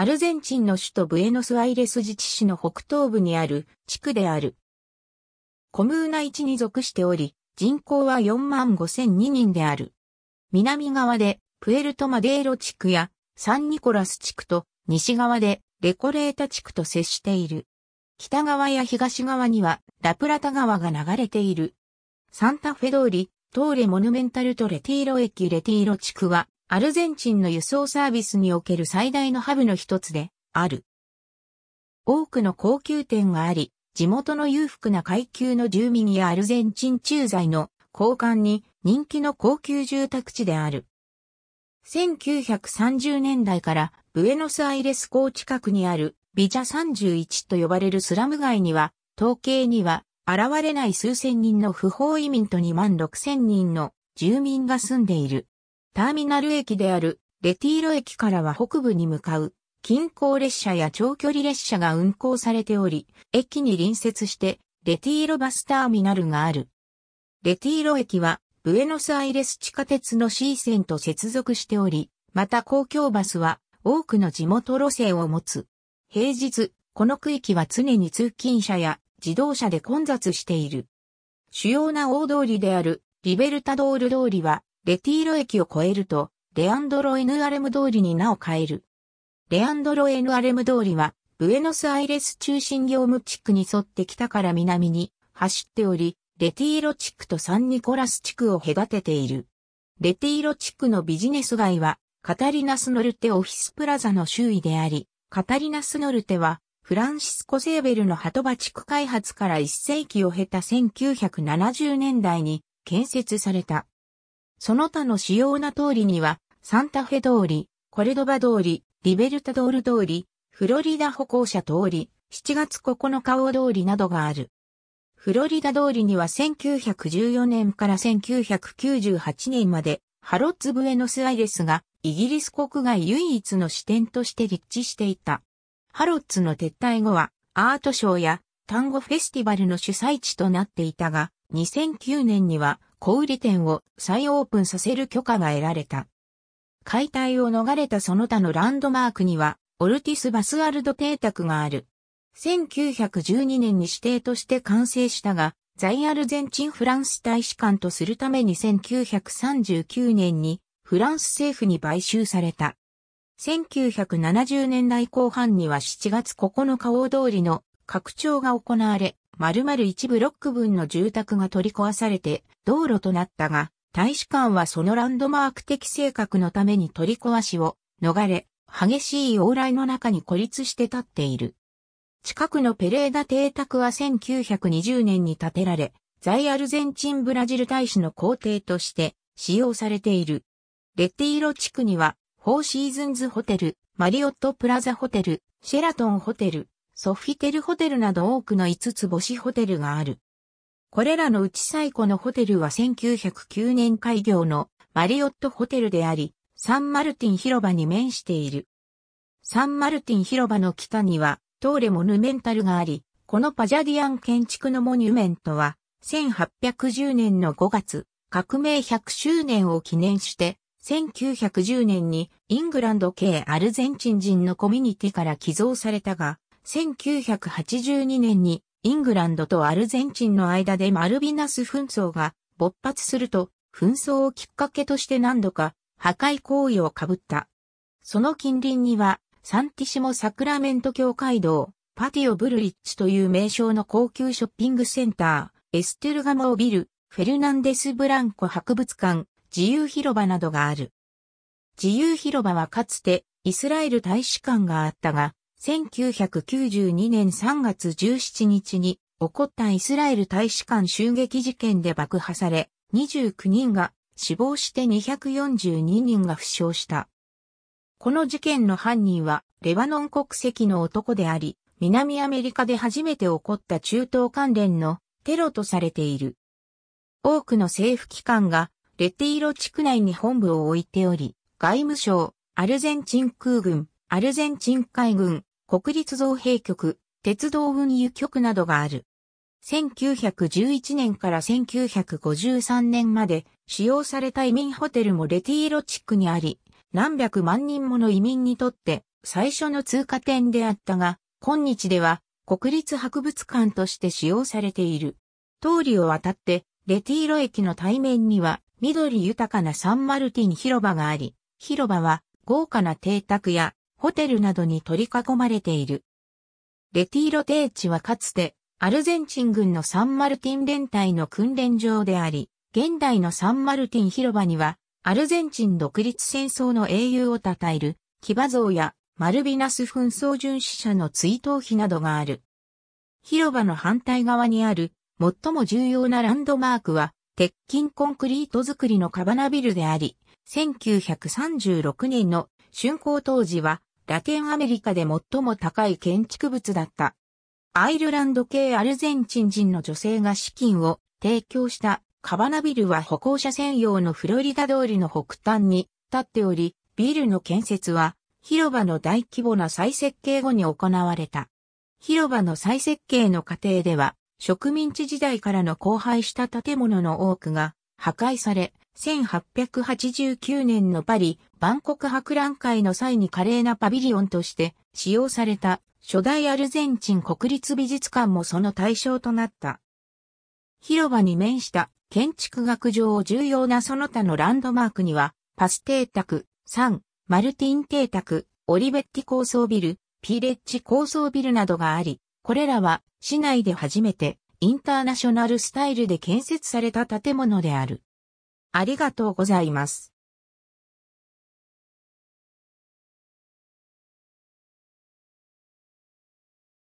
アルゼンチンの首都ブエノスアイレス自治市の北東部にある地区である。コムーナ1に属しており、人口は4万5002人である。南側でプエルトマデーロ地区やサンニコラス地区と西側でレコレータ地区と接している。北側や東側にはラプラタ川が流れている。サンタフェ通り、トーレモュメンタルとレティーロ駅レティーロ地区はアルゼンチンの輸送サービスにおける最大のハブの一つである。多くの高級店があり、地元の裕福な階級の住民やアルゼンチン駐在の交換に人気の高級住宅地である。1930年代からブエノスアイレス港近くにあるビジャ31と呼ばれるスラム街には、統計には現れない数千人の不法移民と2万6千人の住民が住んでいる。ターミナル駅であるレティーロ駅からは北部に向かう近郊列車や長距離列車が運行されており、駅に隣接してレティーロバスターミナルがある。レティーロ駅はブエノスアイレス地下鉄の C 線と接続しており、また公共バスは多くの地元路線を持つ。平日、この区域は常に通勤者や自動車で混雑している。主要な大通りであるリベルタドール通りはレティーロ駅を越えると、レアンドロ・エヌアレム通りに名を変える。レアンドロ・エヌアレム通りは、ブエノスアイレス中心業務地区に沿って北から南に走っており、レティーロ地区とサンニコラス地区を隔てている。レティーロ地区のビジネス街は、カタリナスノルテオフィスプラザの周囲であり、カタリナスノルテは、フランシスコ・セーベルの鳩場地区開発から1世紀を経た1970年代に建設された。その他の主要な通りには、サンタフェ通り、コレドバ通り、リベルタドール通り、フロリダ歩行者通り、7月9日大通りなどがある。フロリダ通りには1914年から1998年まで、ハロッツ・ブエノス・アイレスがイギリス国外唯一の支店として立地していた。ハロッツの撤退後は、アートショーや単語フェスティバルの主催地となっていたが、2009年には小売店を再オープンさせる許可が得られた。解体を逃れたその他のランドマークには、オルティス・バスワルド邸宅がある。1912年に指定として完成したが、在アルゼンチン・フランス大使館とするために1939年にフランス政府に買収された。1970年代後半には7月9日大通りの拡張が行われ、丸々一ブロック分の住宅が取り壊されて道路となったが、大使館はそのランドマーク的性格のために取り壊しを逃れ、激しい往来の中に孤立して立っている。近くのペレーダ邸宅は1920年に建てられ、在アルゼンチンブラジル大使の皇帝として使用されている。レッティーロ地区には、フォーシーズンズホテル、マリオットプラザホテル、シェラトンホテル、ソフィテルホテルなど多くの5つ星ホテルがある。これらのうち最古のホテルは1909年開業のマリオットホテルであり、サンマルティン広場に面している。サンマルティン広場の北にはトーレモヌメンタルがあり、このパジャディアン建築のモニュメントは1810年の5月、革命100周年を記念して、1910年にイングランド系アルゼンチン人のコミュニティから寄贈されたが、1982年にイングランドとアルゼンチンの間でマルビナス紛争が勃発すると、紛争をきっかけとして何度か破壊行為を被った。その近隣には、サンティシモ・サクラメント教会堂、パティオ・ブルリッチという名称の高級ショッピングセンター、エステルガモービル、フェルナンデス・ブランコ博物館、自由広場などがある。自由広場はかつてイスラエル大使館があったが、1992年3月17日に起こったイスラエル大使館襲撃事件で爆破され、29人が死亡して242人が負傷した。この事件の犯人は、レバノン国籍の男であり、南アメリカで初めて起こった中東関連のテロとされている。多くの政府機関がレティーロ地区内に本部を置いており、外務省、アルゼンチン空軍、アルゼンチン海軍、国立造幣局、鉄道運輸局などがある。1911年から1953年まで使用された移民ホテルもレティーロ地区にあり、何百万人もの移民にとって最初の通過点であったが、今日では国立博物館として使用されている。通りを渡って、レティーロ駅の対面には緑豊かなサンマルティン広場があり、広場は豪華な邸宅やホテルなどに取り囲まれている。レティーロ低地はかつて、アルゼンチン軍のサンマルティン連隊の訓練場であり、現代のサンマルティン広場には、アルゼンチン独立戦争の英雄を称える、騎馬像やマルビナス紛争巡視者の追悼碑などがある。広場の反対側にある、最も重要なランドマークは、鉄筋コンクリート造りのカバナビルであり、1936年の竣工当時はラテンアメリカで最も高い建築物だった。アイルランド系アルゼンチン人の女性が資金を提供したカバナビルは歩行者専用のフロリダ通りの北端に立っており、ビルの建設は広場の大規模な再設計後に行われた。広場の再設計の過程では、植民地時代からの荒廃した建物の多くが破壊され、1889年のパリ、万国博覧会の際に華麗なパビリオンとして使用された初代アルゼンチン国立美術館もその対象となった。広場に面した建築学上重要なその他のランドマークには、パス邸宅、サン、マルティン邸宅、オリベッティ高層ビル、ピーレッジ高層ビルなどがあり、これらは市内で初めてインターナショナルスタイルで建設された建物である。ありがとうございます。